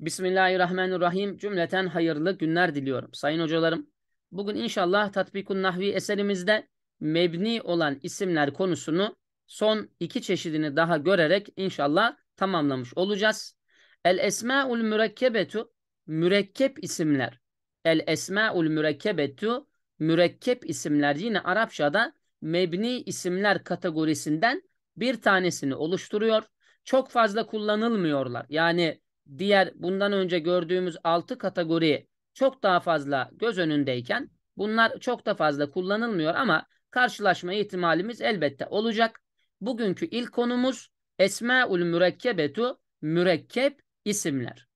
Bismillahirrahmanirrahim. Cümleten hayırlı günler diliyorum. Sayın hocalarım, bugün inşallah Tatbikun Nahvi eserimizde mebni olan isimler konusunu son iki çeşidini daha görerek inşallah tamamlamış olacağız. El esmaul mürekkebetu mürekkep isimler. El esmaul mürekkebetu mürekkep isimler yine Arapçada mebni isimler kategorisinden bir tanesini oluşturuyor. Çok fazla kullanılmıyorlar. Yani diğer bundan önce gördüğümüz 6 kategori çok daha fazla göz önündeyken bunlar çok da fazla kullanılmıyor ama karşılaşma ihtimalimiz elbette olacak. Bugünkü ilk konumuz Esmaül mürekkebetu mürekkep isimler.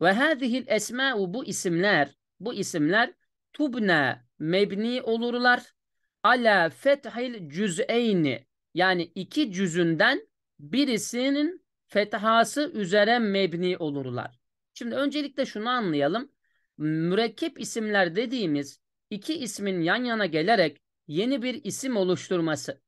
Ve hadihil esma'u bu isimler bu isimler tubna mebni olurlar. Ala fethil cüz'eyni yani iki cüzünden birisinin fethası üzere mebni olurlar. Şimdi öncelikle şunu anlayalım. Mürekkep isimler dediğimiz iki ismin yan yana gelerek yeni bir isim oluşturması.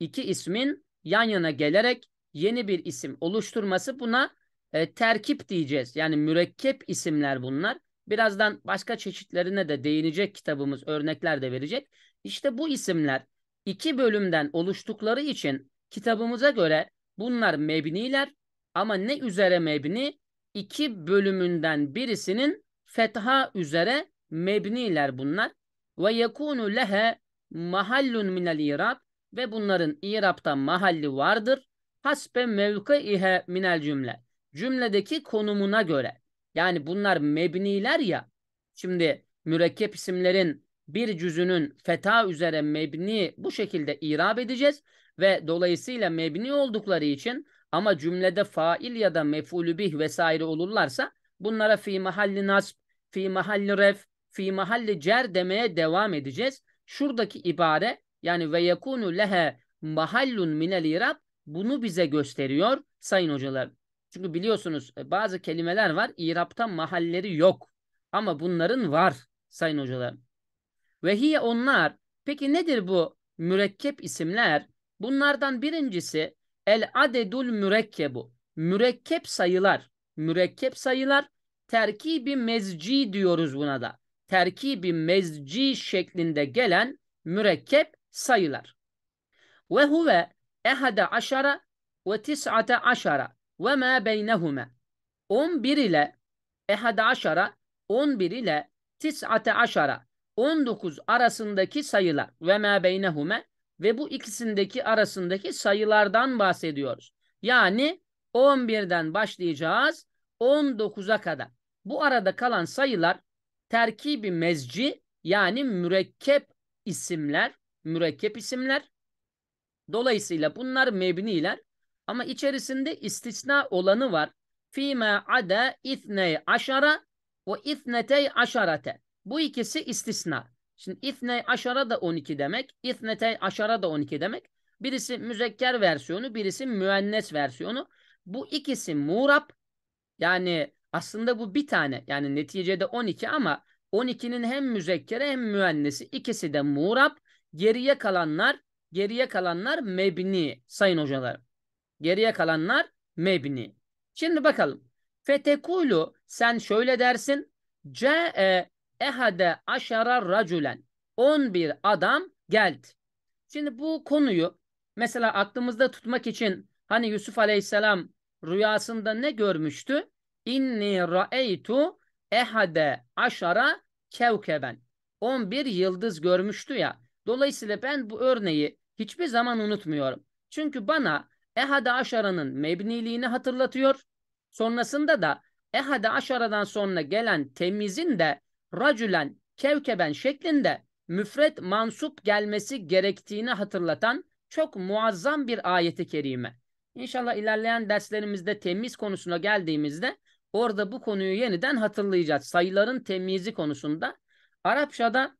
İki ismin yan yana gelerek yeni bir isim oluşturması buna e, terkip diyeceğiz. Yani mürekkep isimler bunlar. Birazdan başka çeşitlerine de değinecek kitabımız örnekler de verecek. İşte bu isimler iki bölümden oluştukları için kitabımıza göre bunlar mebniler ama ne üzere mebni? İki bölümünden birisinin fetha üzere mebniler bunlar. Ve yekunu lehe mahallun minel irab ve bunların irapta mahalli vardır. Hasbe ihe minel cümle. Cümledeki konumuna göre. Yani bunlar mebniler ya. Şimdi mürekkep isimlerin bir cüzünün fetha üzere mebni bu şekilde irab edeceğiz ve dolayısıyla mebni oldukları için ama cümlede fail ya da mef'ulü bih vesaire olurlarsa bunlara fi mahalli nasb, fi mahalli ref, fi mahalli cer demeye devam edeceğiz. Şuradaki ibare yani ve yekunu lehe mahallun minel irab bunu bize gösteriyor sayın hocalar. Çünkü biliyorsunuz e, bazı kelimeler var. İrapta mahalleri yok. Ama bunların var sayın hocalar. Ve hiye onlar. Peki nedir bu mürekkep isimler? Bunlardan birincisi El adedul mürekkebu. Mürekkep sayılar. Mürekkep sayılar. Terkibi mezci diyoruz buna da. Terkibi mezci şeklinde gelen mürekkep sayılar. Ve huve ehade aşara ve tis'ate aşara ve ma beynehume. 11 ile ehade aşara 11 ile tis'ate aşara 19 arasındaki sayılar ve ma beynehume ve bu ikisindeki arasındaki sayılardan bahsediyoruz. Yani 11'den başlayacağız 19'a kadar. Bu arada kalan sayılar terkibi mezci yani mürekkep isimler, mürekkep isimler. Dolayısıyla bunlar mebniler ama içerisinde istisna olanı var. Fîmâ ada ithney aşara ve ithnetey aşarate. Bu ikisi istisna. Şimdi itne aşara da 12 demek. İtnete aşara da 12 demek. Birisi müzekker versiyonu, birisi müennes versiyonu. Bu ikisi murap. Yani aslında bu bir tane. Yani neticede 12 ama 12'nin hem müzekkere hem müennesi ikisi de murap. Geriye kalanlar, geriye kalanlar mebni sayın hocalar. Geriye kalanlar mebni. Şimdi bakalım. Fetekulu sen şöyle dersin. Ca'e e, ehade aşara racülen. 11 adam geldi. Şimdi bu konuyu mesela aklımızda tutmak için hani Yusuf Aleyhisselam rüyasında ne görmüştü? İnni ra'eytu ehade aşara kevkeben. 11 yıldız görmüştü ya. Dolayısıyla ben bu örneği hiçbir zaman unutmuyorum. Çünkü bana ehade aşaranın mebniliğini hatırlatıyor. Sonrasında da ehade aşaradan sonra gelen temizin de racülen kevkeben şeklinde müfret mansup gelmesi gerektiğini hatırlatan çok muazzam bir ayeti kerime. İnşallah ilerleyen derslerimizde temiz konusuna geldiğimizde orada bu konuyu yeniden hatırlayacağız. Sayıların temyizi konusunda Arapçada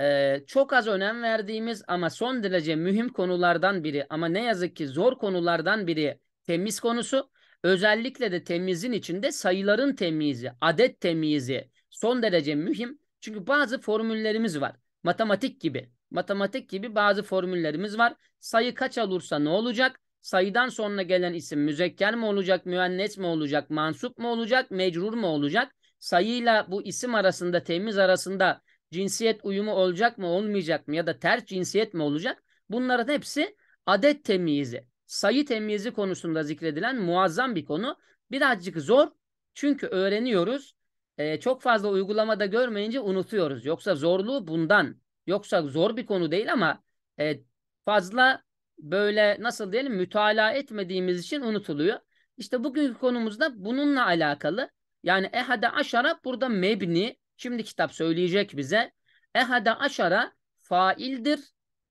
e, çok az önem verdiğimiz ama son derece mühim konulardan biri ama ne yazık ki zor konulardan biri temiz konusu. Özellikle de temizin içinde sayıların temyizi, adet temyizi, son derece mühim. Çünkü bazı formüllerimiz var. Matematik gibi. Matematik gibi bazı formüllerimiz var. Sayı kaç olursa ne olacak? Sayıdan sonra gelen isim müzekker mi olacak, müennes mi olacak, mansup mu olacak, mecrur mu olacak? Sayıyla bu isim arasında, temiz arasında cinsiyet uyumu olacak mı, olmayacak mı ya da ters cinsiyet mi olacak? Bunların hepsi adet temyizi, sayı temyizi konusunda zikredilen muazzam bir konu. Birazcık zor çünkü öğreniyoruz e, çok fazla uygulamada görmeyince unutuyoruz. Yoksa zorluğu bundan. Yoksa zor bir konu değil ama e, fazla böyle nasıl diyelim mütalaa etmediğimiz için unutuluyor. İşte bugünkü konumuzda bununla alakalı. Yani ehade aşara burada mebni. Şimdi kitap söyleyecek bize. Ehade aşara faildir.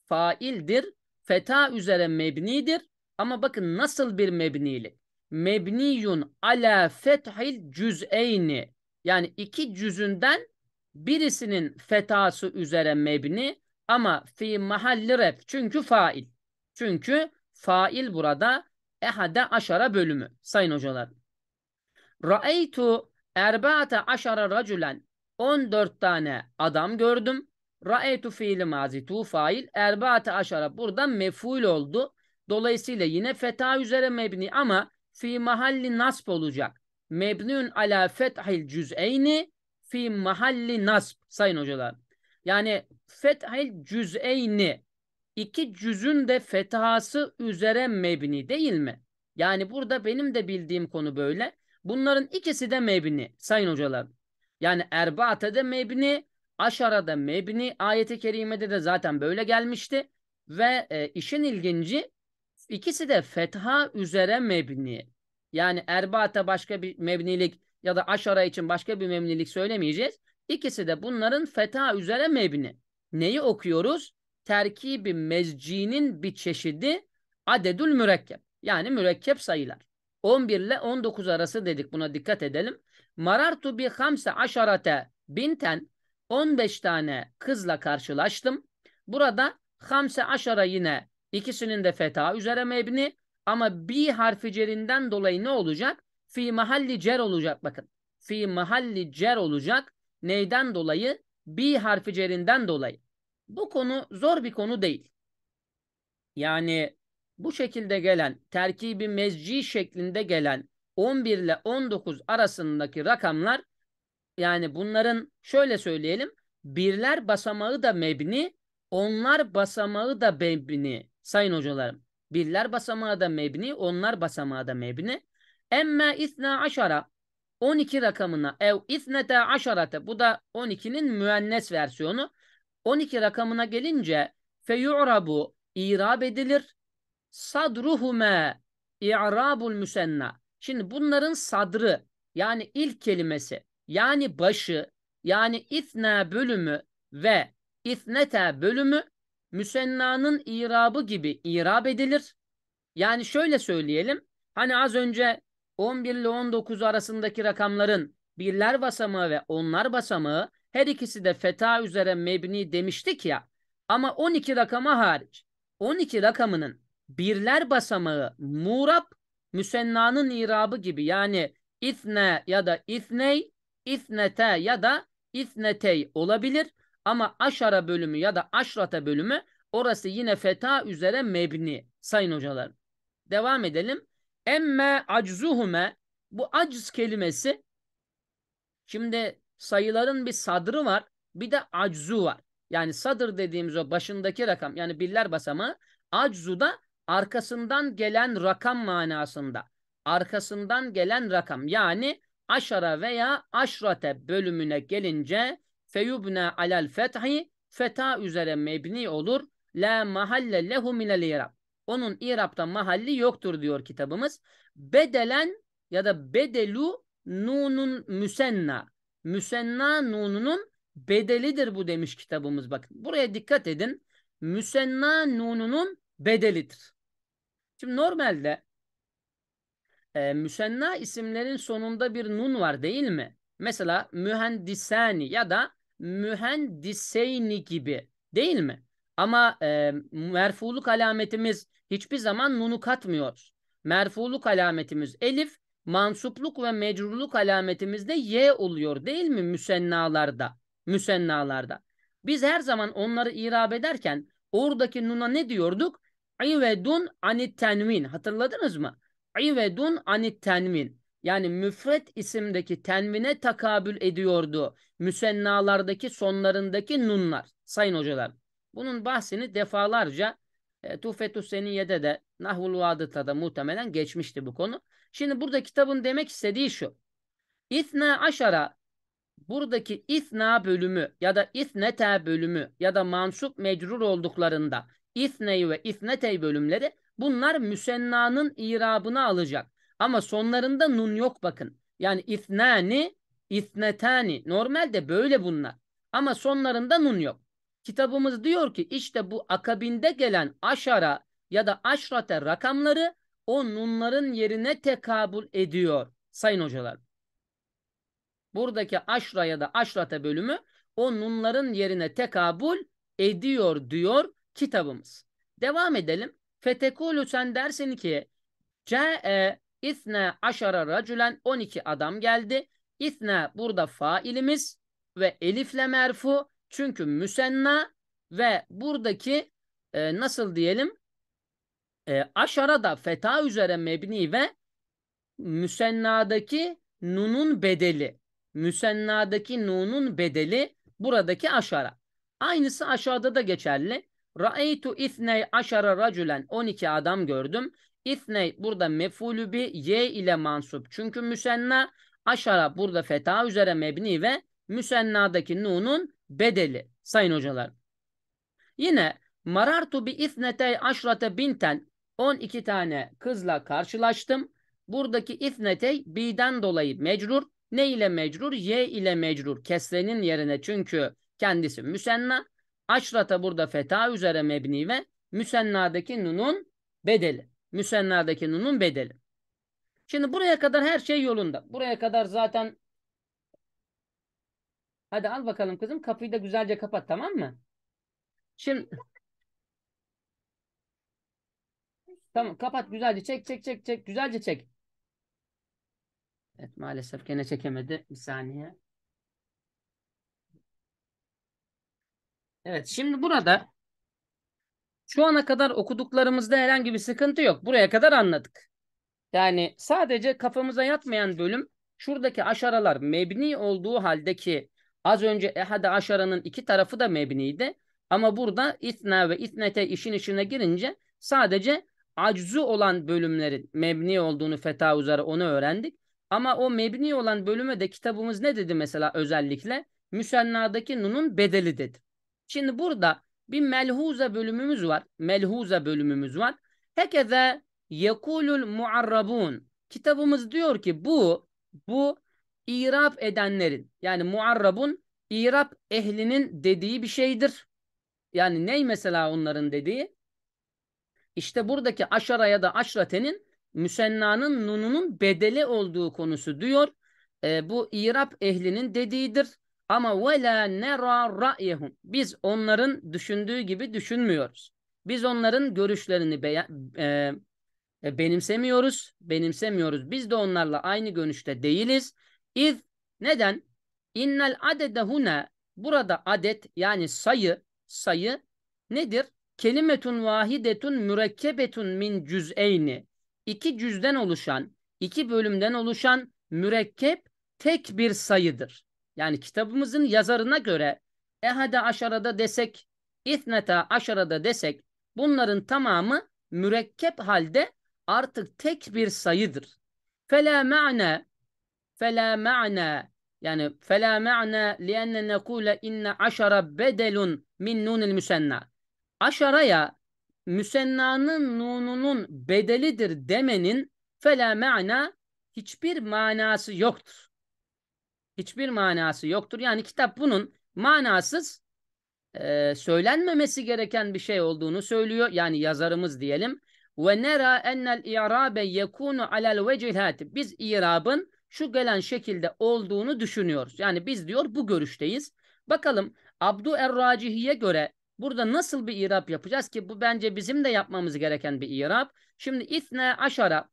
Faildir. Feta üzere mebnidir. Ama bakın nasıl bir mebnilik. Mebniyun ala fethil cüz'eyni. Yani iki cüzünden birisinin fetası üzere mebni ama fi mahalli ref çünkü fail. Çünkü fail burada ehade aşara bölümü sayın hocalar. Ra'eytu erbaate aşara racülen 14 tane adam gördüm. Ra'eytu fiili mazi tu fail. Erbaate aşara burada meful oldu. Dolayısıyla yine feta üzere mebni ama fi mahalli nasb olacak. Mebnun ala fethil cüz'eyni fi mahalli nasb sayın hocalar. Yani fethil cüz'eyni iki cüzün de fethası üzere mebni değil mi? Yani burada benim de bildiğim konu böyle. Bunların ikisi de mebni sayın hocalar. Yani erbaate de mebni, aşarada mebni, ayete kerimede de zaten böyle gelmişti. Ve e, işin ilginci ikisi de fetha üzere mebni. Yani erbaata başka bir mebnilik ya da aşara için başka bir mebnilik söylemeyeceğiz. İkisi de bunların feta üzere mebni. Neyi okuyoruz? Terkibi mezcinin bir çeşidi adedül mürekkep. Yani mürekkep sayılar. 11 ile 19 arası dedik buna dikkat edelim. Marartu bi hamse aşarate binten 15 tane kızla karşılaştım. Burada hamse aşara yine ikisinin de feta üzere mebni. Ama bi harfi cerinden dolayı ne olacak? Fi mahalli cer olacak bakın. Fi mahalli cer olacak. Neyden dolayı? Bi harfi cerinden dolayı. Bu konu zor bir konu değil. Yani bu şekilde gelen terkibi mezci şeklinde gelen 11 ile 19 arasındaki rakamlar yani bunların şöyle söyleyelim birler basamağı da mebni onlar basamağı da mebni sayın hocalarım. Birler basamağı da mebni, onlar basamağı da mebni. Emme isna aşara 12 rakamına ev isnete aşarate bu da 12'nin müennes versiyonu. 12 rakamına gelince feyu'rabu irab edilir. Sadruhume i'rabul müsenna. Şimdi bunların sadrı yani ilk kelimesi yani başı yani itna bölümü ve itnete bölümü müsennanın irabı gibi irab edilir. Yani şöyle söyleyelim. Hani az önce 11 ile 19 arasındaki rakamların birler basamağı ve onlar basamağı her ikisi de feta üzere mebni demiştik ya. Ama 12 rakama hariç 12 rakamının birler basamağı murap müsennanın irabı gibi yani itne ya da itney, itnete ya da itnetey olabilir. Ama aşara bölümü ya da aşrata bölümü orası yine feta üzere mebni sayın hocalar Devam edelim. Emme aczuhume bu aciz kelimesi şimdi sayıların bir sadrı var bir de aczu var. Yani sadır dediğimiz o başındaki rakam yani biller basamağı aczu da arkasından gelen rakam manasında. Arkasından gelen rakam yani aşara veya aşrate bölümüne gelince feyubna Alal fethi feta üzere mebni olur. La mahalle lehu minel irab. Onun irabda mahalli yoktur diyor kitabımız. Bedelen ya da bedelu nunun müsenna. Müsenna nununun bedelidir bu demiş kitabımız. Bakın buraya dikkat edin. Müsenna nununun bedelidir. Şimdi normalde e, müsenna isimlerin sonunda bir nun var değil mi? Mesela mühendisani ya da mühendiseyni gibi değil mi? Ama e, merfuluk alametimiz hiçbir zaman nunu katmıyor. Merfuluk alametimiz elif, mansupluk ve mecruluk alametimiz de y oluyor değil mi müsennalarda? Müsennalarda. Biz her zaman onları irab ederken oradaki nuna ne diyorduk? İvedun anit tenvin. Hatırladınız mı? İvedun anit tenvin yani müfret isimdeki tenvine takabül ediyordu. Müsennalardaki sonlarındaki nunlar. Sayın hocalar bunun bahsini defalarca e, Tufetü Seniyye'de de Nahvul Vadı'ta da muhtemelen geçmişti bu konu. Şimdi burada kitabın demek istediği şu. İthna aşara buradaki ithna bölümü ya da ithnete bölümü ya da mansup mecrur olduklarında ithneyi ve ithnetey bölümleri bunlar müsennanın irabını alacak. Ama sonlarında nun yok bakın. Yani ithnani, ithnetani. Normalde böyle bunlar. Ama sonlarında nun yok. Kitabımız diyor ki işte bu akabinde gelen aşara ya da aşrate rakamları o nunların yerine tekabül ediyor sayın hocalar. Buradaki aşra ya da aşrate bölümü o nunların yerine tekabül ediyor diyor kitabımız. Devam edelim. Fetekulü sen dersin ki C'e İsne aşara racülen 12 adam geldi. İsne burada failimiz ve elifle merfu çünkü müsenna ve buradaki e, nasıl diyelim e, aşara da feta üzere mebni ve müsennadaki nunun bedeli müsennadaki nunun bedeli buradaki aşara. Aynısı aşağıda da geçerli. Ra'eytu isney aşara racülen 12 adam gördüm. İthne burada mefulü bi y ile mansup. Çünkü müsenna aşara burada feta üzere mebni ve müsennadaki nunun bedeli sayın hocalar. Yine marartu bi ithnetey aşrate binten 12 tane kızla karşılaştım. Buradaki ithnetey bi'den dolayı mecrur. Ne ile mecrur? Y ile mecrur. Kesrenin yerine çünkü kendisi müsenna. Aşrata burada feta üzere mebni ve müsennadaki nunun bedeli. Müsenna'daki nunun bedeli. Şimdi buraya kadar her şey yolunda. Buraya kadar zaten Hadi al bakalım kızım. Kapıyı da güzelce kapat tamam mı? Şimdi Tamam kapat güzelce çek çek çek çek güzelce çek. Evet maalesef gene çekemedi. Bir saniye. Evet şimdi burada şu ana kadar okuduklarımızda herhangi bir sıkıntı yok. Buraya kadar anladık. Yani sadece kafamıza yatmayan bölüm şuradaki aşaralar mebni olduğu halde ki az önce ehade aşaranın iki tarafı da mebniydi. Ama burada itna ve itnete işin işine girince sadece aczu olan bölümlerin mebni olduğunu feta üzere onu öğrendik. Ama o mebni olan bölüme de kitabımız ne dedi mesela özellikle? Müsennadaki nunun bedeli dedi. Şimdi burada bir melhuza bölümümüz var. Melhuza bölümümüz var. Hekeze yekulul muarrabun. Kitabımız diyor ki bu bu irap edenlerin yani muarrabun irap ehlinin dediği bir şeydir. Yani ney mesela onların dediği? İşte buradaki aşara ya da aşratenin müsennanın nununun bedeli olduğu konusu diyor. E, bu irap ehlinin dediğidir. Ama ve la nera ra'yehum. Biz onların düşündüğü gibi düşünmüyoruz. Biz onların görüşlerini be, e, e, benimsemiyoruz. Benimsemiyoruz. Biz de onlarla aynı görüşte değiliz. İz neden? İnnel adede huna burada adet yani sayı sayı nedir? Kelimetun vahidetun mürekkebetun min cüz'eyni. İki cüzden oluşan, iki bölümden oluşan mürekkep tek bir sayıdır yani kitabımızın yazarına göre ehade aşarada desek, ithneta aşarada desek bunların tamamı mürekkep halde artık tek bir sayıdır. Fela ma'na fela ma'na yani fela ma'na lienne nekule inne aşara bedelun min nunil müsenna. Aşaraya müsennanın nununun bedelidir demenin fela ma'na hiçbir manası yoktur hiçbir manası yoktur. Yani kitap bunun manasız e, söylenmemesi gereken bir şey olduğunu söylüyor. Yani yazarımız diyelim. Ve nera enel i'rabe yekunu alel vecihhat. Biz i'rabın şu gelen şekilde olduğunu düşünüyoruz. Yani biz diyor bu görüşteyiz. Bakalım Abdu Erracihi'ye göre burada nasıl bir irap yapacağız ki bu bence bizim de yapmamız gereken bir irap. Şimdi itne aşara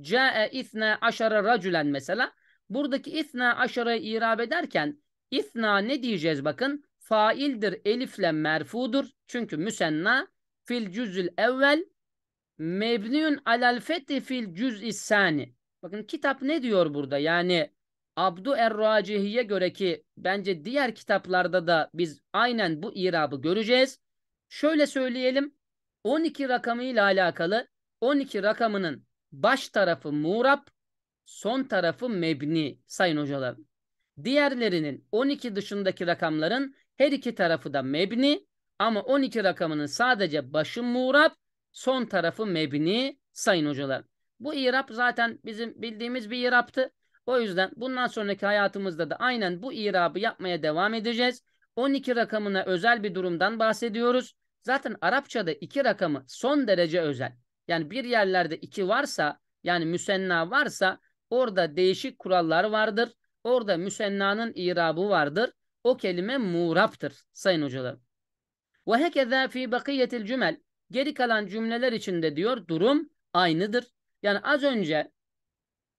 ca'e itne aşara racülen mesela buradaki isna aşarayı irab ederken isna ne diyeceğiz bakın? Faildir elifle merfudur. Çünkü müsenna fil cüzül evvel mebniyun alel fethi fil cüz'i sani. Bakın kitap ne diyor burada? Yani Abdu Er-Racihi'ye göre ki bence diğer kitaplarda da biz aynen bu irabı göreceğiz. Şöyle söyleyelim. 12 rakamıyla alakalı 12 rakamının baş tarafı murab, son tarafı mebni sayın hocalar. Diğerlerinin 12 dışındaki rakamların her iki tarafı da mebni ama 12 rakamının sadece başı muğrab, son tarafı mebni sayın hocalar. Bu irap zaten bizim bildiğimiz bir iraptı. O yüzden bundan sonraki hayatımızda da aynen bu irabı yapmaya devam edeceğiz. 12 rakamına özel bir durumdan bahsediyoruz. Zaten Arapçada iki rakamı son derece özel. Yani bir yerlerde iki varsa yani müsenna varsa Orada değişik kurallar vardır. Orada müsennanın irabı vardır. O kelime muğraptır sayın hocalar. Ve hekeza fi bakiyetil cümel. Geri kalan cümleler içinde diyor durum aynıdır. Yani az önce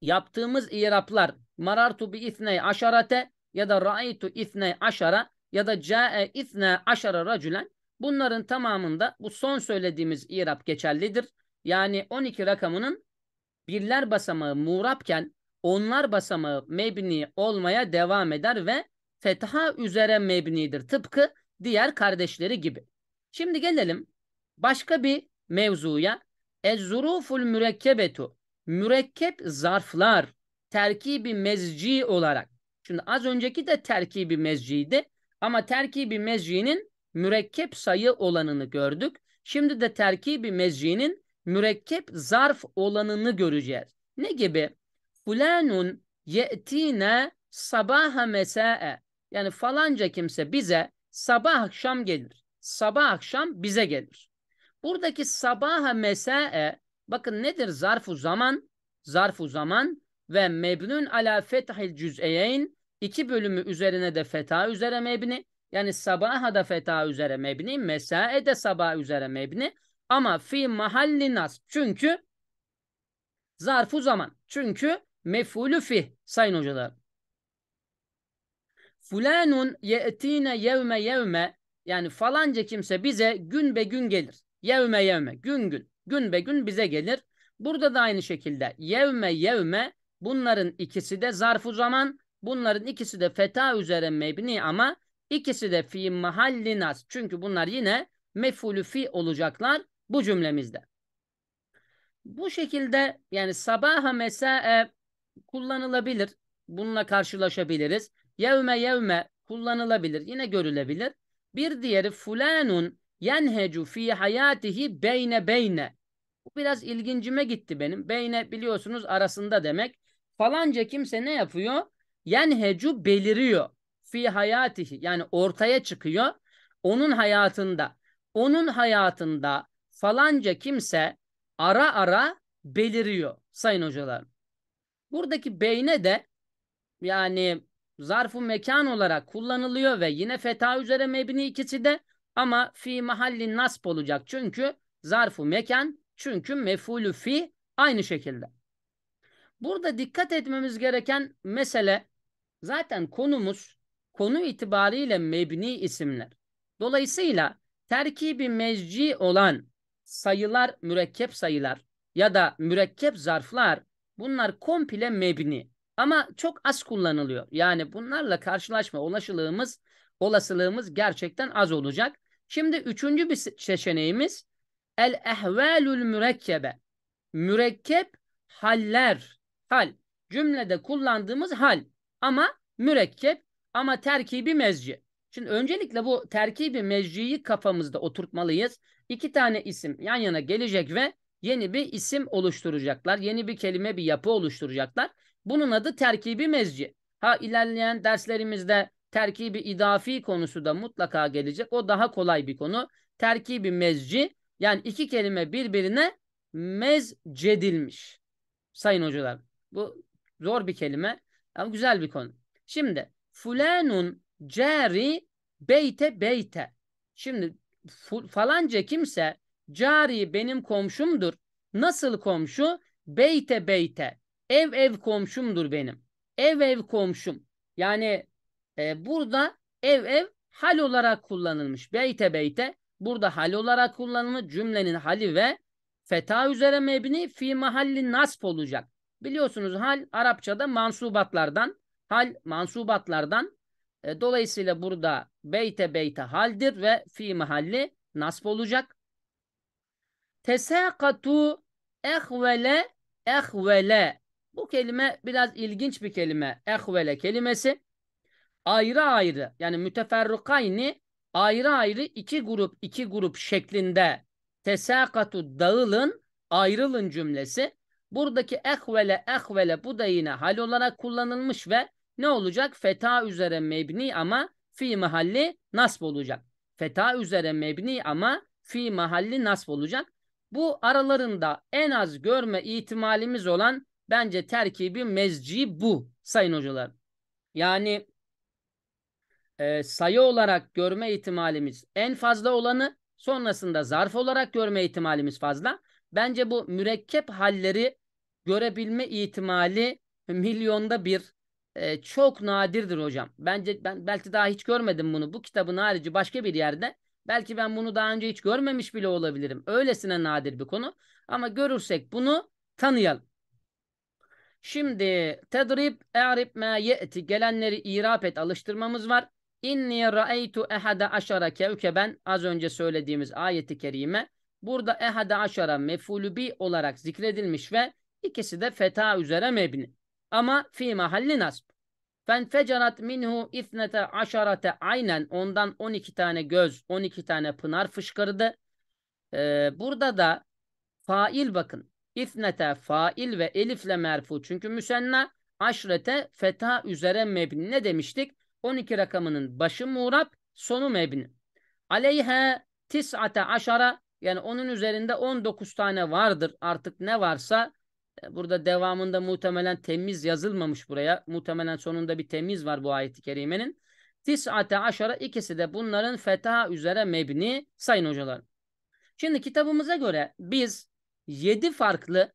yaptığımız iraplar marartu bi ithney aşarate ya da raitu ithney aşara ya da cae itne aşara racülen bunların tamamında bu son söylediğimiz irap geçerlidir. Yani 12 rakamının birler basamağı muğrapken onlar basamağı mebni olmaya devam eder ve fetha üzere mebnidir. Tıpkı diğer kardeşleri gibi. Şimdi gelelim başka bir mevzuya. Ezzuruful mürekkebetu. Mürekkep zarflar terkibi mezci olarak. Şimdi az önceki de terkibi mezciydi ama terkibi mezcinin mürekkep sayı olanını gördük. Şimdi de terkibi mezcinin mürekkep zarf olanını göreceğiz. Ne gibi? Fulanun ye'tine sabaha mesa'e. Yani falanca kimse bize sabah akşam gelir. Sabah akşam bize gelir. Buradaki sabaha mesa'e bakın nedir zarf u zaman? zarf u zaman ve mebnun ala fethil cüz'eyn iki bölümü üzerine de feta üzere mebni. Yani sabaha da feta üzere mebni, mesae de sabah üzere mebni. Ama fi mahalli nas. Çünkü zarfu zaman. Çünkü mefulü fi sayın hocalar. Fulanun ye'tine yevme yevme yani falanca kimse bize gün be gün gelir. Yevme yevme gün gün gün be gün bize gelir. Burada da aynı şekilde yevme yevme bunların ikisi de zarfu zaman bunların ikisi de feta üzere mebni ama ikisi de fi mahalli nas. Çünkü bunlar yine mefulü fi olacaklar. Bu cümlemizde. Bu şekilde yani sabaha mesae kullanılabilir. Bununla karşılaşabiliriz. Yevme yevme kullanılabilir. Yine görülebilir. Bir diğeri fulanun yenhecu fi hayatihi beyne beyne. Bu biraz ilgincime gitti benim. Beyne biliyorsunuz arasında demek. Falanca kimse ne yapıyor? Yenhecu beliriyor. Fi hayatihi yani ortaya çıkıyor. Onun hayatında. Onun hayatında falanca kimse ara ara beliriyor sayın hocalar. Buradaki beyne de yani zarfı mekan olarak kullanılıyor ve yine feta üzere mebni ikisi de ama fi mahalli nasp olacak. Çünkü zarfı mekan çünkü mefulü fi aynı şekilde. Burada dikkat etmemiz gereken mesele zaten konumuz konu itibariyle mebni isimler. Dolayısıyla terkibi mezci olan sayılar mürekkep sayılar ya da mürekkep zarflar bunlar komple mebni ama çok az kullanılıyor. Yani bunlarla karşılaşma olasılığımız olasılığımız gerçekten az olacak. Şimdi üçüncü bir seçeneğimiz el ehvelül mürekkebe. Mürekkep haller, hal. Cümlede kullandığımız hal ama mürekkep ama terkibi mezci. Şimdi öncelikle bu terkibi mecciyi kafamızda oturtmalıyız. İki tane isim yan yana gelecek ve yeni bir isim oluşturacaklar. Yeni bir kelime, bir yapı oluşturacaklar. Bunun adı terkibi mezci. Ha ilerleyen derslerimizde terkibi idafi konusu da mutlaka gelecek. O daha kolay bir konu. Terkibi mezci yani iki kelime birbirine mezcedilmiş. Sayın hocalar bu zor bir kelime ama güzel bir konu. Şimdi fulanun cari beyte beyte. Şimdi falanca kimse cari benim komşumdur. Nasıl komşu? Beyte beyte. Ev ev komşumdur benim. Ev ev komşum. Yani e, burada ev ev hal olarak kullanılmış. Beyte beyte burada hal olarak kullanılmış. Cümlenin hali ve feta üzere mebni fi mahalli nasf olacak. Biliyorsunuz hal Arapçada mansubatlardan, hal mansubatlardan e, dolayısıyla burada beyte beyte haldir ve fi mahalli nasb olacak. Tesakatu ehvele ehvele. Bu kelime biraz ilginç bir kelime. Ehvele kelimesi ayrı ayrı yani müteferrukayni ayrı ayrı iki grup iki grup şeklinde tesakatu dağılın ayrılın cümlesi. Buradaki ehvele ehvele bu da yine hal olarak kullanılmış ve ne olacak? Feta üzere mebni ama fi mahalli nasb olacak. Feta üzere mebni ama fi mahalli nasb olacak. Bu aralarında en az görme ihtimalimiz olan bence terkibi mezci bu sayın hocalar. Yani e, sayı olarak görme ihtimalimiz en fazla olanı sonrasında zarf olarak görme ihtimalimiz fazla. Bence bu mürekkep halleri görebilme ihtimali milyonda bir e, çok nadirdir hocam. Bence ben belki daha hiç görmedim bunu. Bu kitabın harici başka bir yerde belki ben bunu daha önce hiç görmemiş bile olabilirim. Öylesine nadir bir konu ama görürsek bunu tanıyalım. Şimdi tedrib e'rib ma ye'ti gelenleri irap et alıştırmamız var. İnni ra'eytu ehada aşara kevkeben az önce söylediğimiz ayeti kerime burada ehada aşara mefulü bi olarak zikredilmiş ve ikisi de feta üzere mebni. Ama fi mahalli nasb. Fenfecarat minhu ifnete aşarate aynen. Ondan 12 tane göz, 12 tane pınar fışkırdı. Ee, burada da fail bakın. İfnete fail ve elifle merfu. Çünkü müsenna aşrete feta üzere mebni. Ne demiştik? 12 rakamının başı muğrab, sonu mebni. Aleyhe tis'ate aşara yani onun üzerinde 19 tane vardır. Artık ne varsa Burada devamında muhtemelen temiz yazılmamış buraya. Muhtemelen sonunda bir temiz var bu ayet-i kerimenin. Tis'ate aşara ikisi de bunların fetha üzere mebni sayın hocalar. Şimdi kitabımıza göre biz yedi farklı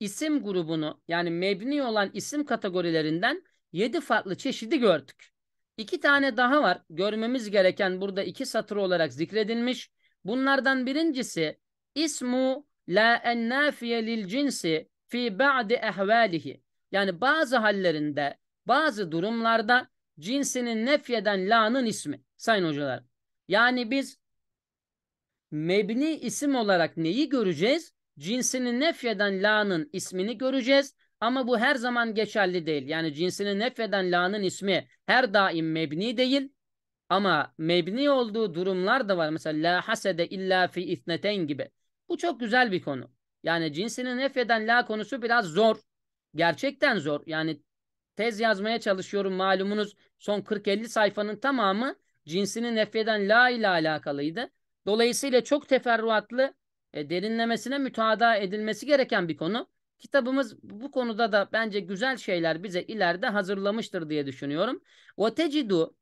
isim grubunu yani mebni olan isim kategorilerinden yedi farklı çeşidi gördük. İki tane daha var. Görmemiz gereken burada iki satır olarak zikredilmiş. Bunlardan birincisi ismu la ennafiye lil cinsi fi ba'di ehvalihi. Yani bazı hallerinde, bazı durumlarda cinsinin nefyeden la'nın ismi. Sayın hocalar. Yani biz mebni isim olarak neyi göreceğiz? Cinsini nefyeden la'nın ismini göreceğiz. Ama bu her zaman geçerli değil. Yani cinsini nefyeden la'nın ismi her daim mebni değil. Ama mebni olduğu durumlar da var. Mesela la hasede illa fi itneten gibi. Bu çok güzel bir konu. Yani cinsini nefyeden la konusu biraz zor. Gerçekten zor. Yani tez yazmaya çalışıyorum malumunuz. Son 40-50 sayfanın tamamı cinsini nefyeden la ile alakalıydı. Dolayısıyla çok teferruatlı e, derinlemesine mütaada edilmesi gereken bir konu. Kitabımız bu konuda da bence güzel şeyler bize ileride hazırlamıştır diye düşünüyorum. Ve tecidu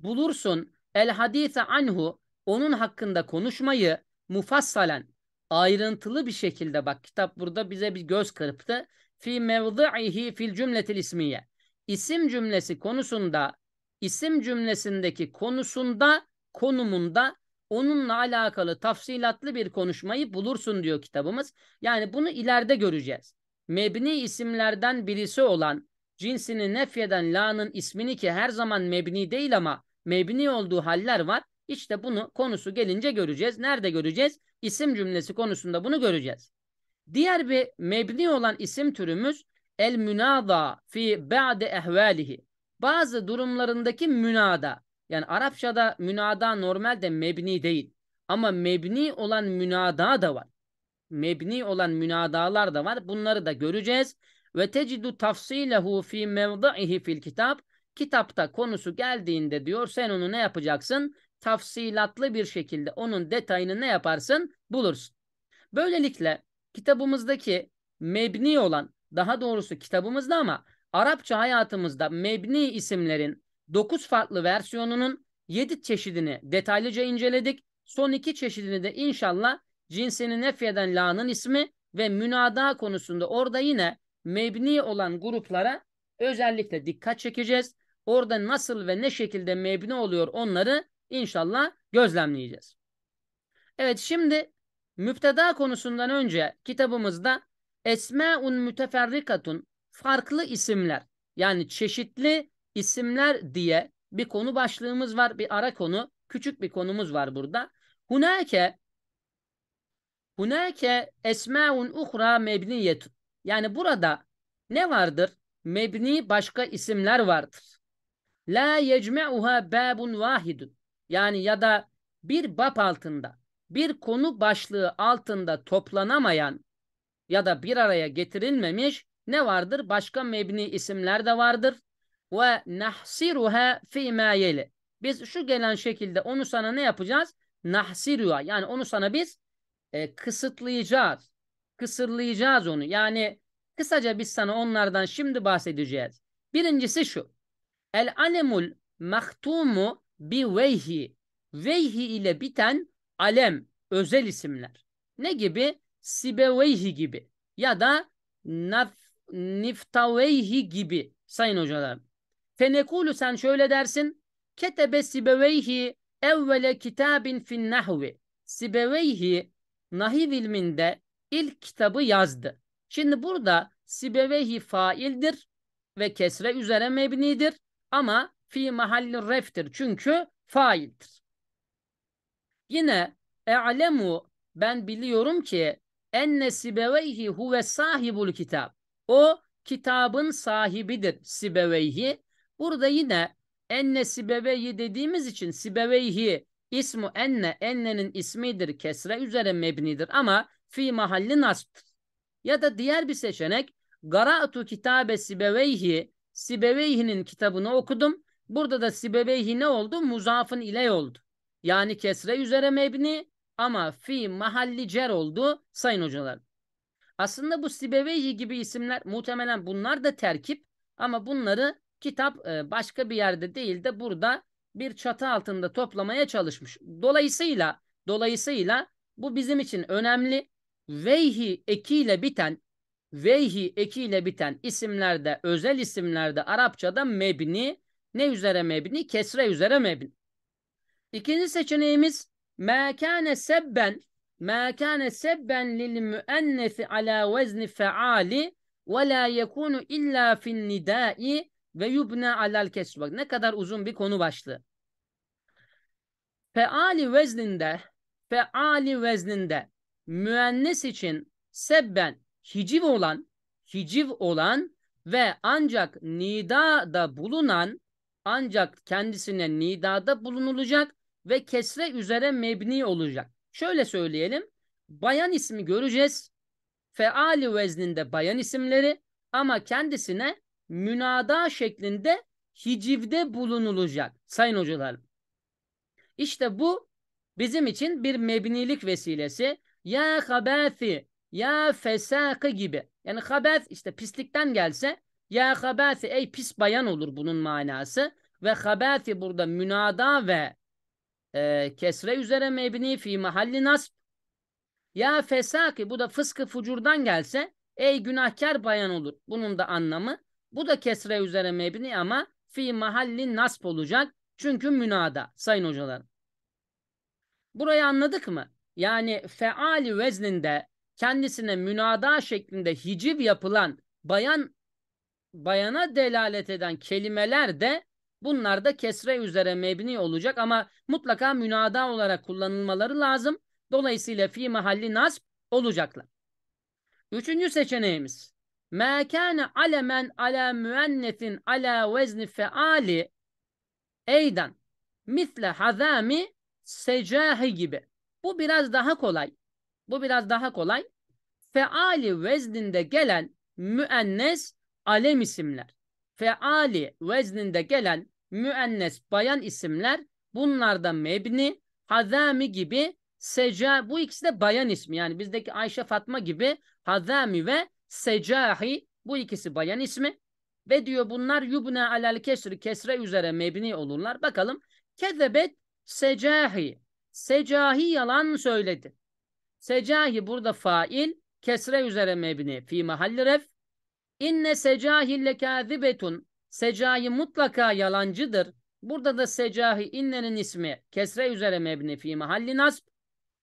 bulursun el hadise anhu onun hakkında konuşmayı mufassalen ayrıntılı bir şekilde bak kitap burada bize bir göz kırptı. Fi mevdi'ihi fil cümletil ismiye. İsim cümlesi konusunda isim cümlesindeki konusunda konumunda onunla alakalı tafsilatlı bir konuşmayı bulursun diyor kitabımız. Yani bunu ileride göreceğiz. Mebni isimlerden birisi olan cinsini nefyeden la'nın ismini ki her zaman mebni değil ama mebni olduğu haller var. İşte bunu konusu gelince göreceğiz. Nerede göreceğiz? İsim cümlesi konusunda bunu göreceğiz. Diğer bir mebni olan isim türümüz el münada fi ba'de ehvalihi. Bazı durumlarındaki münada. Yani Arapçada münada normalde mebni değil. Ama mebni olan münada da var. Mebni olan münadalar da var. Bunları da göreceğiz. Ve tecidu tafsilehu fi mevda'ihi fil kitap. Kitapta konusu geldiğinde diyor sen onu ne yapacaksın? tafsilatlı bir şekilde onun detayını ne yaparsın? Bulursun. Böylelikle kitabımızdaki mebni olan, daha doğrusu kitabımızda ama Arapça hayatımızda mebni isimlerin 9 farklı versiyonunun 7 çeşidini detaylıca inceledik. Son 2 çeşidini de inşallah cinsini nefyeden la'nın ismi ve münada konusunda orada yine mebni olan gruplara özellikle dikkat çekeceğiz. Orada nasıl ve ne şekilde mebni oluyor onları inşallah gözlemleyeceğiz. Evet şimdi müpteda konusundan önce kitabımızda Esmaun müteferrikatun farklı isimler yani çeşitli isimler diye bir konu başlığımız var. Bir ara konu, küçük bir konumuz var burada. Hunake Hunake esmaun uhra mebniyetun. Yani burada ne vardır? Mebni başka isimler vardır. La yecme'uha babun vahidun yani ya da bir bap altında, bir konu başlığı altında toplanamayan ya da bir araya getirilmemiş ne vardır? Başka mebni isimler de vardır. Ve nahsiruha fi mayeli. Biz şu gelen şekilde onu sana ne yapacağız? Nahsiruha yani onu sana biz e, kısıtlayacağız. Kısırlayacağız onu. Yani kısaca biz sana onlardan şimdi bahsedeceğiz. Birincisi şu. El anemul mahtumu bi veyhi veyhi ile biten alem özel isimler. Ne gibi? sibe Sibeveyhi gibi ya da naf, niftaveyhi gibi sayın hocalarım. Fenekulu sen şöyle dersin. Ketebe sibeveyhi evvele kitabin fin nahvi. Sibeveyhi nahiv ilminde ilk kitabı yazdı. Şimdi burada sibe sibeveyhi faildir ve kesre üzere mebnidir ama fi mahalli reftir. Çünkü faildir. Yine e'lemu ben biliyorum ki enne sibeveyhi huve sahibul kitab O kitabın sahibidir sibeveyhi. Burada yine enne sibeveyhi dediğimiz için sibeveyhi ismi enne ennenin ismidir kesre üzere mebnidir ama fi mahalli nasb'tır. Ya da diğer bir seçenek gara'tu kitabe sibeveyhi Sibeveyhi'nin kitabını okudum. Burada da sibebeyhi ne oldu? Muzafın iley oldu. Yani kesre üzere mebni ama fi mahalli cer oldu sayın hocalar. Aslında bu sibebeyhi gibi isimler muhtemelen bunlar da terkip ama bunları kitap e, başka bir yerde değil de burada bir çatı altında toplamaya çalışmış. Dolayısıyla dolayısıyla bu bizim için önemli. Veyhi ekiyle biten veyhi ekiyle biten isimlerde, özel isimlerde Arapçada mebni ne üzere mebni? Kesre üzere mebni. İkinci seçeneğimiz mekane sebben mekane sebben lil müennesi ala vezni feali ve la yekunu illa fin nidai ve yubna alal kesr. Bak ne kadar uzun bir konu başlığı. Feali vezninde feali vezninde müennes için sebben hiciv olan hiciv olan ve ancak da bulunan ancak kendisine nidada bulunulacak ve kesre üzere mebni olacak. Şöyle söyleyelim. Bayan ismi göreceğiz. Feali vezninde bayan isimleri ama kendisine münada şeklinde hicivde bulunulacak sayın hocalar. İşte bu bizim için bir mebnilik vesilesi. Ya habâfi, ya fesâkı gibi. Yani habâf işte pislikten gelse ya habâfi ey pis bayan olur bunun manası. Ve habâfi burada münada ve e, kesre üzere mebni fi mahalli nasb. Ya fesaki bu da fıskı fucurdan gelse ey günahkar bayan olur. Bunun da anlamı bu da kesre üzere mebni ama fi mahalli nasb olacak. Çünkü münada sayın hocalar. Burayı anladık mı? Yani feali vezninde kendisine münada şeklinde hiciv yapılan bayan bayana delalet eden kelimeler de bunlar da kesre üzere mebni olacak ama mutlaka münada olarak kullanılmaları lazım. Dolayısıyla fi mahalli nasb olacaklar. Üçüncü seçeneğimiz. Mâ kâne alemen ala müennetin ala vezni feali eydan mitle hazami secahi gibi. Bu biraz daha kolay. Bu biraz daha kolay. Feali vezninde gelen müennes alem isimler, feali vezninde gelen müennes bayan isimler bunlarda mebni, hazami gibi seca bu ikisi de bayan ismi. Yani bizdeki Ayşe Fatma gibi hazami ve secahi bu ikisi bayan ismi. Ve diyor bunlar yubne alel kesri kesre üzere mebni olurlar. Bakalım kezebet secahi. Secahi yalan söyledi. Secahi burada fail kesre üzere mebni. Fi mahalli ref İnne secahi lekâzibetun. Secahi mutlaka yalancıdır. Burada da secahi innenin ismi kesre üzere mebni fi mahalli nasb.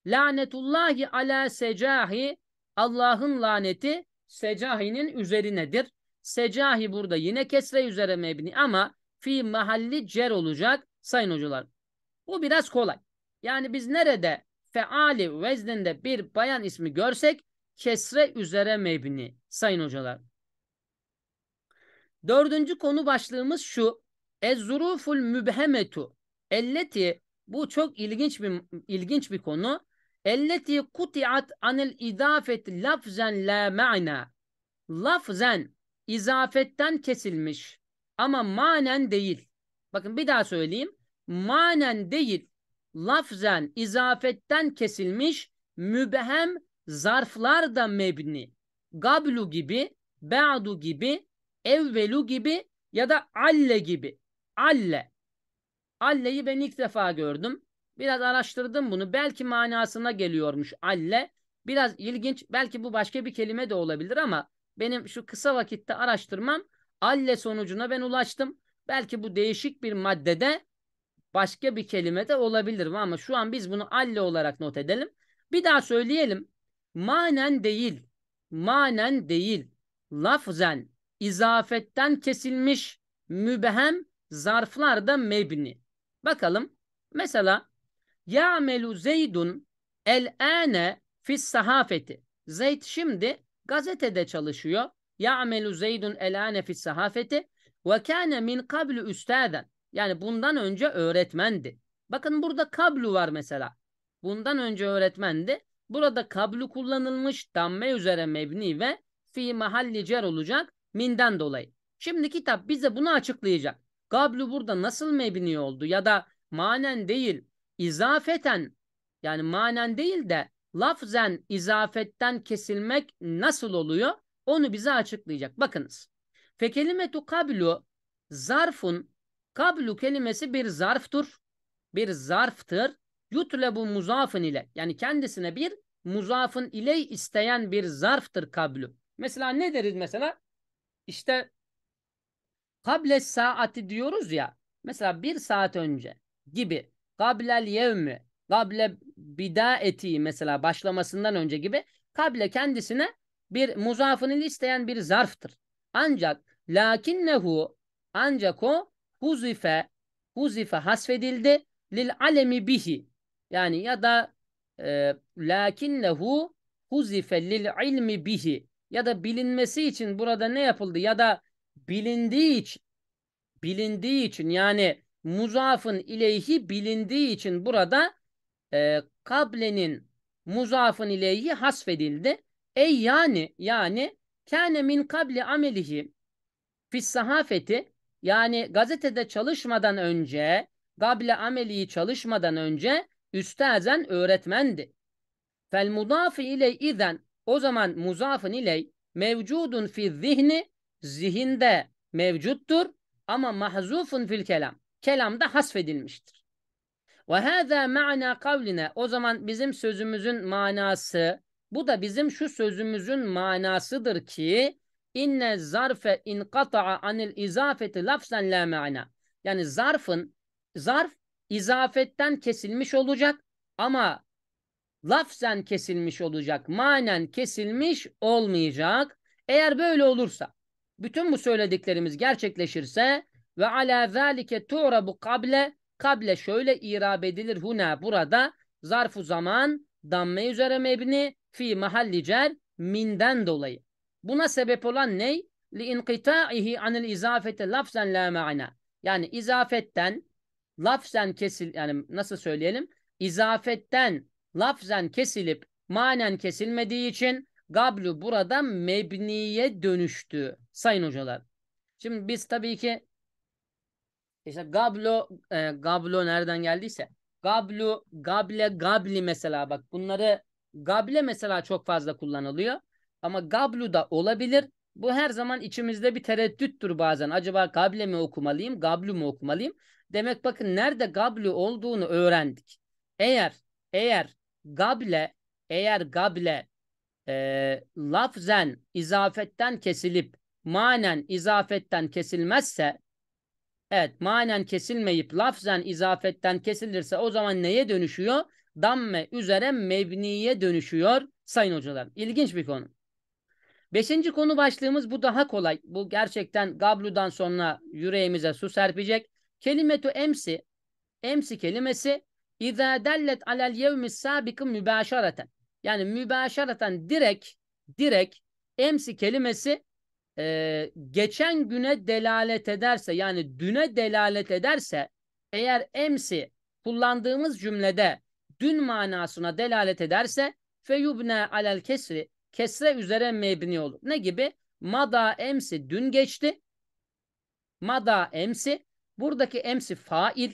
Lanetullahi ala secahi. Allah'ın laneti secahinin üzerinedir. Secahi burada yine kesre üzere mebni ama fi mahalli cer olacak sayın hocalar. Bu biraz kolay. Yani biz nerede feali vezninde bir bayan ismi görsek kesre üzere mebni sayın hocalar. Dördüncü konu başlığımız şu. Ezzuruful mübhemetu. Elleti bu çok ilginç bir ilginç bir konu. Elleti kutiat anil idafet lafzen la ma'na. Lafzen izafetten kesilmiş ama manen değil. Bakın bir daha söyleyeyim. Manen değil. Lafzen izafetten kesilmiş mübhem zarflar da mebni. Gablu gibi, ba'du gibi evvelu gibi ya da alle gibi. Alle. Alle'yi ben ilk defa gördüm. Biraz araştırdım bunu. Belki manasına geliyormuş alle. Biraz ilginç. Belki bu başka bir kelime de olabilir ama benim şu kısa vakitte araştırmam alle sonucuna ben ulaştım. Belki bu değişik bir maddede başka bir kelime de olabilir ama şu an biz bunu alle olarak not edelim. Bir daha söyleyelim. Manen değil. Manen değil. Lafzen izafetten kesilmiş mübhem zarflarda mebni. Bakalım mesela Ya'melu Zeydun el-ane fis sahafeti. Zeyd şimdi gazetede çalışıyor. Ya'melu Zeydun el-ane fis sahafeti ve kâne min kablu üstaden. Yani bundan önce öğretmendi. Bakın burada kablu var mesela. Bundan önce öğretmendi. Burada kablu kullanılmış damme üzere mebni ve fi mahalli cer olacak. Minden dolayı. Şimdi kitap bize bunu açıklayacak. Gablu burada nasıl mebni oldu ya da manen değil izafeten yani manen değil de lafzen izafetten kesilmek nasıl oluyor? Onu bize açıklayacak. Bakınız. Fekelimetu kablu zarfun kablu kelimesi bir zarftur. Bir zarftır. Yutlebu muzafın ile yani kendisine bir muzafın ile isteyen bir zarftır kablu. Mesela ne deriz mesela? İşte kable saati diyoruz ya. Mesela bir saat önce gibi. Kablel yevmi. Kable bida eti mesela başlamasından önce gibi. Kable kendisine bir muzafını isteyen bir zarftır. Ancak lakinnehu ancak o huzife huzife hasfedildi lil alemi bihi. Yani ya da e, lakinnehu huzife lil ilmi bihi ya da bilinmesi için burada ne yapıldı ya da bilindiği için bilindiği için yani muzafın ileyhi bilindiği için burada e, kablenin muzafın ileyhi hasfedildi. Ey yani yani kâne min kabli amelihi fis sahafeti yani gazetede çalışmadan önce gable ameliyi çalışmadan önce üstazen öğretmendi. Fel mudafi ile izen o zaman muzafın iley mevcudun fi zihni zihinde mevcuttur ama mahzufun fil kelam. Kelamda hasfedilmiştir. Ve hâzâ ma'na kavline. O zaman bizim sözümüzün manası, bu da bizim şu sözümüzün manasıdır ki inne zarfe inkata'a anil izafeti lafzen la ma'na. Yani zarfın, zarf izafetten kesilmiş olacak ama lafzen kesilmiş olacak, manen kesilmiş olmayacak. Eğer böyle olursa, bütün bu söylediklerimiz gerçekleşirse ve ala zalike bu kable kable şöyle irab edilir huna burada zarfu zaman damme üzere mebni fi mahalli cer minden dolayı. Buna sebep olan ne? Li inqita'ihi anil izafete lafzen la ma'na. Yani izafetten lafzen kesil yani nasıl söyleyelim? İzafetten lafzen kesilip manen kesilmediği için gablu burada mebniye dönüştü sayın hocalar. Şimdi biz tabii ki işte gablo e, gablo nereden geldiyse gablu gable gabli mesela bak bunları gable mesela çok fazla kullanılıyor ama gablu da olabilir. Bu her zaman içimizde bir tereddüttür bazen. Acaba gable mi okumalıyım, gablu mu okumalıyım? Demek bakın nerede gablu olduğunu öğrendik. Eğer eğer gable eğer gable e, lafzen izafetten kesilip manen izafetten kesilmezse evet manen kesilmeyip lafzen izafetten kesilirse o zaman neye dönüşüyor? Damme üzere mebniye dönüşüyor sayın hocalar. İlginç bir konu. Beşinci konu başlığımız bu daha kolay. Bu gerçekten gabludan sonra yüreğimize su serpecek. Kelimetu emsi, emsi kelimesi İza dellet alel yevmis sabiki mübaşareten. Yani mübaşareten direkt direkt emsi kelimesi e, geçen güne delalet ederse yani düne delalet ederse eğer emsi kullandığımız cümlede dün manasına delalet ederse feyubne alel kesri kesre üzere mebni olur. Ne gibi? Mada emsi dün geçti. Mada emsi buradaki emsi fail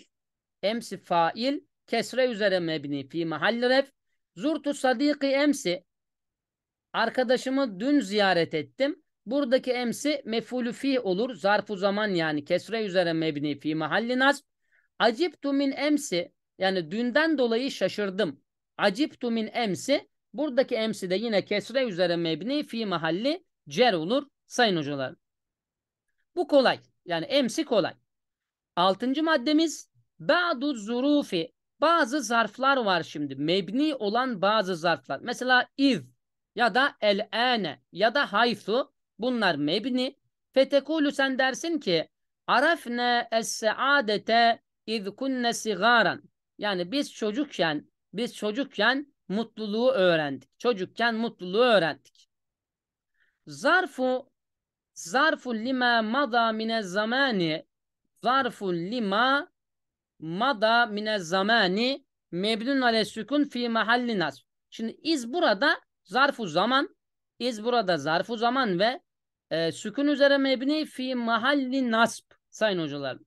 emsi fail kesre üzere mebni fi mahalli ref. Zurtu sadiki emsi. Arkadaşımı dün ziyaret ettim. Buradaki emsi mefulü fi olur. Zarfu zaman yani kesre üzere mebni fi mahalli nasb. Aciptu min emsi yani dünden dolayı şaşırdım. Aciptu min emsi buradaki emsi de yine kesre üzere mebni fi mahalli cer olur sayın hocalar. Bu kolay. Yani emsi kolay. Altıncı maddemiz Ba'du zurufi bazı zarflar var şimdi. Mebni olan bazı zarflar. Mesela iz ya da el ene ya da hayfu bunlar mebni. Fetekulu sen dersin ki arafne es saadete iz kunne sigaran. Yani biz çocukken biz çocukken mutluluğu öğrendik. Çocukken mutluluğu öğrendik. Zarfu zarfu lima mada mine zamani zarfu lima Mada mine zamani mebnun ale sükun fi mahalli nasb. Şimdi iz burada zarfu zaman, iz burada zarfu zaman ve e, sükun üzere mebni fi mahalli nasb sayın hocalar.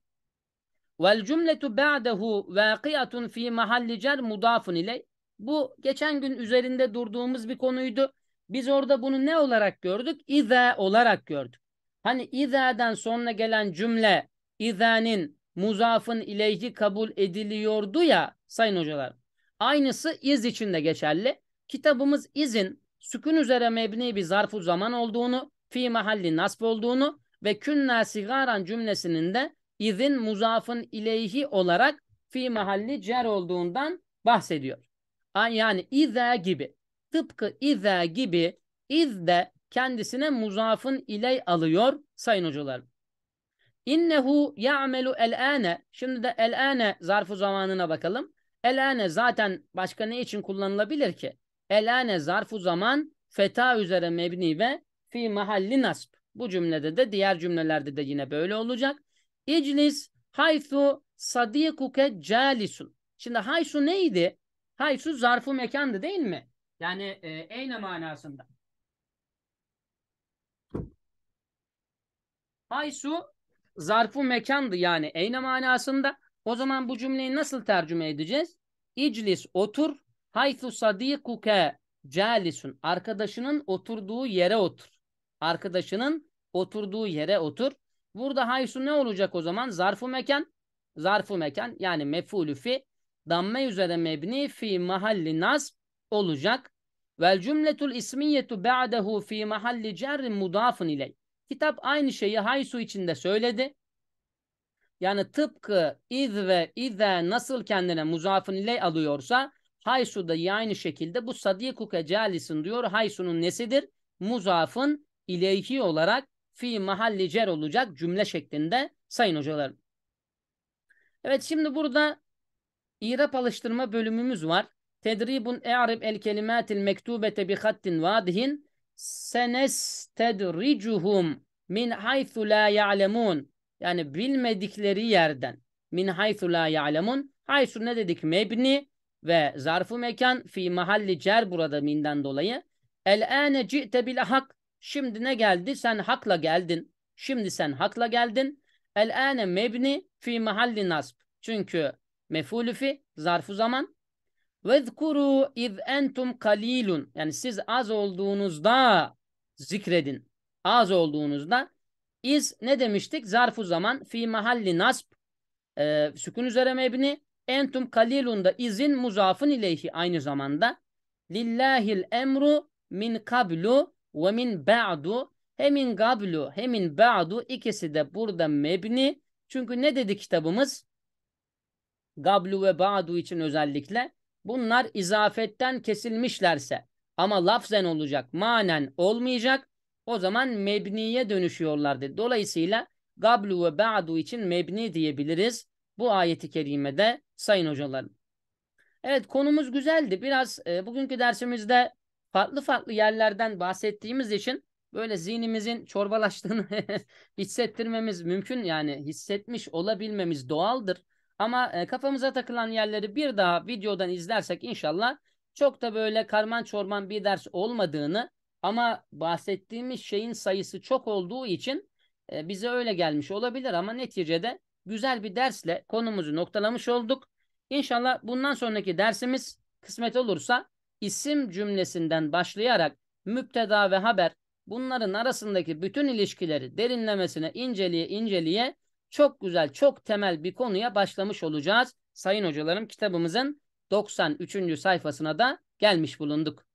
Vel cümletu ba'dehu vâkiyatun fi mahalli cer mudafun ile. Bu geçen gün üzerinde durduğumuz bir konuydu. Biz orada bunu ne olarak gördük? İza olarak gördük. Hani iza'dan sonra gelen cümle iza'nin muzafın ileyhi kabul ediliyordu ya sayın hocalar. Aynısı iz için de geçerli. Kitabımız izin sükun üzere mebni bir zarfu zaman olduğunu, fi mahalli nasb olduğunu ve künna sigaran cümlesinin de izin muzafın ileyhi olarak fi mahalli cer olduğundan bahsediyor. Yani iza gibi. Tıpkı iza gibi iz de kendisine muzafın iley alıyor sayın hocalar. İnnehu ya'melu el'ane. Şimdi de el'ane zarfı zamanına bakalım. El'ane zaten başka ne için kullanılabilir ki? El'ane zarfı zaman feta üzere mebni ve fi mahalli nasb. Bu cümlede de diğer cümlelerde de yine böyle olacak. İclis haythu sadikuke calisun. Şimdi haysu neydi? Haysu zarfı mekandı değil mi? Yani e, eyne manasında. Haysu Zarfı mekandı yani eyne manasında. O zaman bu cümleyi nasıl tercüme edeceğiz? İclis otur. Haythu sadikuke calisun. Arkadaşının oturduğu yere otur. Arkadaşının oturduğu yere otur. Burada haysu ne olacak o zaman? Zarfu mekan. Zarfu mekan yani mefulü fi. Damme üzere mebni fi mahalli nasb olacak. Vel cümletul ismiyetu ba'dehu fi mahalli cerrin mudafın iley. Kitap aynı şeyi haysu içinde söyledi. Yani tıpkı iz ve ize nasıl kendine muzafın ile alıyorsa haysu da aynı şekilde bu sadikuke calisin diyor. Haysu'nun nesidir? Muzafın ileyhi olarak fi mahalli cer olacak cümle şeklinde sayın hocalarım. Evet şimdi burada İrap alıştırma bölümümüz var. Tedribun e'rib el kelimatil mektubete bi hattin vadihin senestedricuhum min haythu la ya'lemun. Yani bilmedikleri yerden. Min haythu la ya'lemun. Haythu ne dedik? Mebni ve zarfu mekan fi mahalli cer burada minden dolayı. El ane ci'te bil hak. Şimdi ne geldi? Sen hakla geldin. Şimdi sen hakla geldin. El ane mebni fi mahalli nasb. Çünkü mefulü fi zarfu zaman وَذْكُرُوا اِذْ اَنْتُمْ قَلِيلٌ Yani siz az olduğunuzda zikredin. Az olduğunuzda. iz ne demiştik? Zarfu zaman fi mahalli nasb. E, sükun üzere mebni. Entum da izin muzafın ileyhi aynı zamanda. Lillahil emru min kablu ve min ba'du. Hemin kablu hemin ba'du ikisi de burada mebni. Çünkü ne dedi kitabımız? Gablu ve ba'du için özellikle bunlar izafetten kesilmişlerse ama lafzen olacak manen olmayacak o zaman mebniye dönüşüyorlardı. Dolayısıyla gablu ve ba'du için mebni diyebiliriz bu ayeti kerimede sayın hocalarım. Evet konumuz güzeldi. Biraz e, bugünkü dersimizde farklı farklı yerlerden bahsettiğimiz için böyle zihnimizin çorbalaştığını hissettirmemiz mümkün yani hissetmiş olabilmemiz doğaldır. Ama e, kafamıza takılan yerleri bir daha videodan izlersek inşallah çok da böyle karman çorman bir ders olmadığını ama bahsettiğimiz şeyin sayısı çok olduğu için e, bize öyle gelmiş olabilir ama neticede güzel bir dersle konumuzu noktalamış olduk. İnşallah bundan sonraki dersimiz kısmet olursa isim cümlesinden başlayarak müpteda ve haber bunların arasındaki bütün ilişkileri derinlemesine inceleye inceleye çok güzel, çok temel bir konuya başlamış olacağız. Sayın hocalarım kitabımızın 93. sayfasına da gelmiş bulunduk.